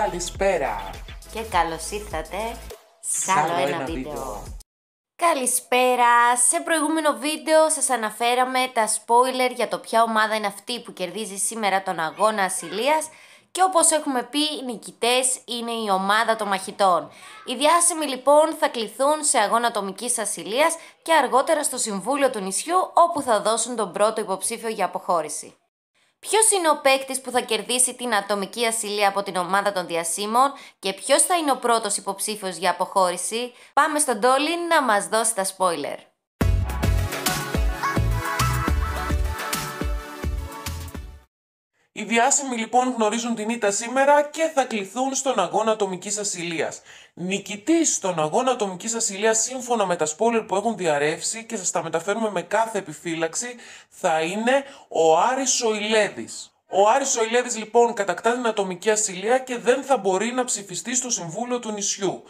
Καλησπέρα και καλώς ήρθατε σε άλλο ένα, ένα βίντεο. Καλησπέρα! Σε προηγούμενο βίντεο σας αναφέραμε τα spoiler για το ποια ομάδα είναι αυτή που κερδίζει σήμερα τον αγώνα ασυλίας και όπως έχουμε πει, οι νικητές είναι η ομάδα των μαχητών. Οι διάσημοι λοιπόν θα κληθούν σε αγώνα ατομικής ασυλίας και αργότερα στο Συμβούλιο του νησιού όπου θα δώσουν τον πρώτο υποψήφιο για αποχώρηση. Ποιος είναι ο παίκτης που θα κερδίσει την ατομική ασυλία από την ομάδα των διασύμων και ποιος θα είναι ο πρώτος υποψήφιος για αποχώρηση. Πάμε στον Τόλιν να μας δώσει τα spoiler. Οι διάσημοι λοιπόν γνωρίζουν την ήττα σήμερα και θα κληθούν στον αγώνα ατομικής ασυλίας. Νικητής στον αγώνα ατομικής ασυλίας, σύμφωνα με τα σπόλερ που έχουν διαρρεύσει και σας τα μεταφέρουμε με κάθε επιφύλαξη, θα είναι ο Άρης Σοηλέδης. Ο Άρης Σοηλέδης λοιπόν κατακτά την ατομική ασυλία και δεν θα μπορεί να ψηφιστεί στο Συμβούλιο του νησιού.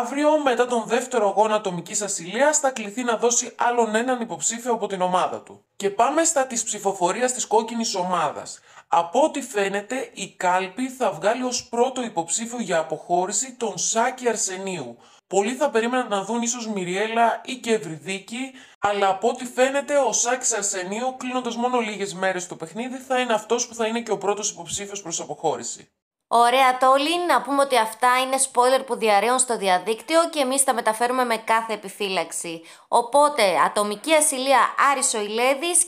Αύριο, μετά τον δεύτερο αγώνα ατομικής ασυλίας, θα κληθεί να δώσει άλλον έναν υποψήφιο από την ομάδα του. Και πάμε στα της ψηφοφορίας της κόκκινης ομάδας. Από ό,τι φαίνεται, η κάλπη θα βγάλει ως πρώτο υποψήφιο για αποχώρηση τον Σάκη Αρσενίου. Πολλοί θα περίμεναν να δουν ίσως Μιριέλα ή και Ευρυδίκη, αλλά από ό,τι φαίνεται, ο Σάκης Αρσενίου, κλείνοντας μόνο λίγες μέρες το παιχνίδι, θα είναι αυτός που θα είναι και ο πρώτος υποψήφιος προς αποχώρηση. Ωραία Τόλι, να πούμε ότι αυτά είναι spoiler που διαρρέουν στο διαδίκτυο και εμείς τα μεταφέρουμε με κάθε επιφύλαξη. Οπότε, ατομική ασυλία Άρης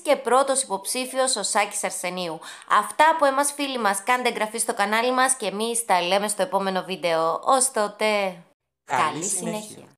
και πρώτος υποψήφιος ο Σάκης Αρσενίου. Αυτά από εμάς φίλοι μας, κάντε εγγραφή στο κανάλι μας και εμείς τα λέμε στο επόμενο βίντεο. Ως τότε, καλή, συνέχεια.